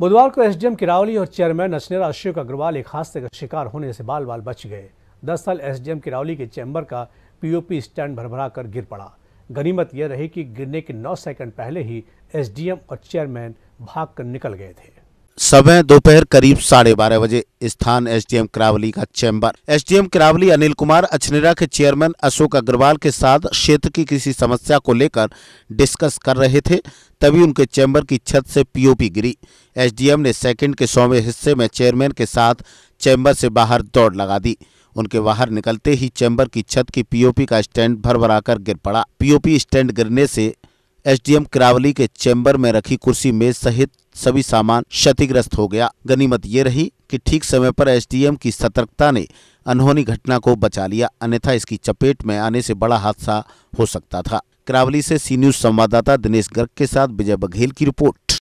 बुधवार को एसडीएम किरावली और चेयरमैन अचनेरा अशोक अग्रवाल एक हादसे का शिकार होने से बाल बाल बच गए दरअसल एसडीएम किरावली के चैम्बर का पीओपी स्टैंड भरभरा कर गिर पड़ा गनीमत यह रही कि गिरने के 9 सेकंड पहले ही एसडीएम और चेयरमैन भाग कर निकल गए थे समय दोपहर करीब साढ़े बारह बजे स्थान एसडीएम करावली का चैम्बर एसडीएम करावली अनिल कुमार अछनेरा के चेयरमैन अशोक अग्रवाल के साथ क्षेत्र की किसी समस्या को लेकर डिस्कस कर रहे थे तभी उनके चैम्बर की छत से पीओपी गिरी एसडीएम ने सेकंड के सौवे हिस्से में चेयरमैन के साथ चैम्बर से बाहर दौड़ लगा दी उनके बाहर निकलते ही चैम्बर की छत की पीओपी का स्टैंड भर भराकर गिर पड़ा पीओपी स्टैंड गिरने से एसडीएम करावली के चैम्बर में रखी कुर्सी मेज सहित सभी सामान क्षतिग्रस्त हो गया गनीमत ये रही कि ठीक समय पर एसडीएम की सतर्कता ने अनहोनी घटना को बचा लिया अन्यथा इसकी चपेट में आने से बड़ा हादसा हो सकता था करावली से सी न्यूज संवाददाता दिनेश गर्ग के साथ विजय बघेल की रिपोर्ट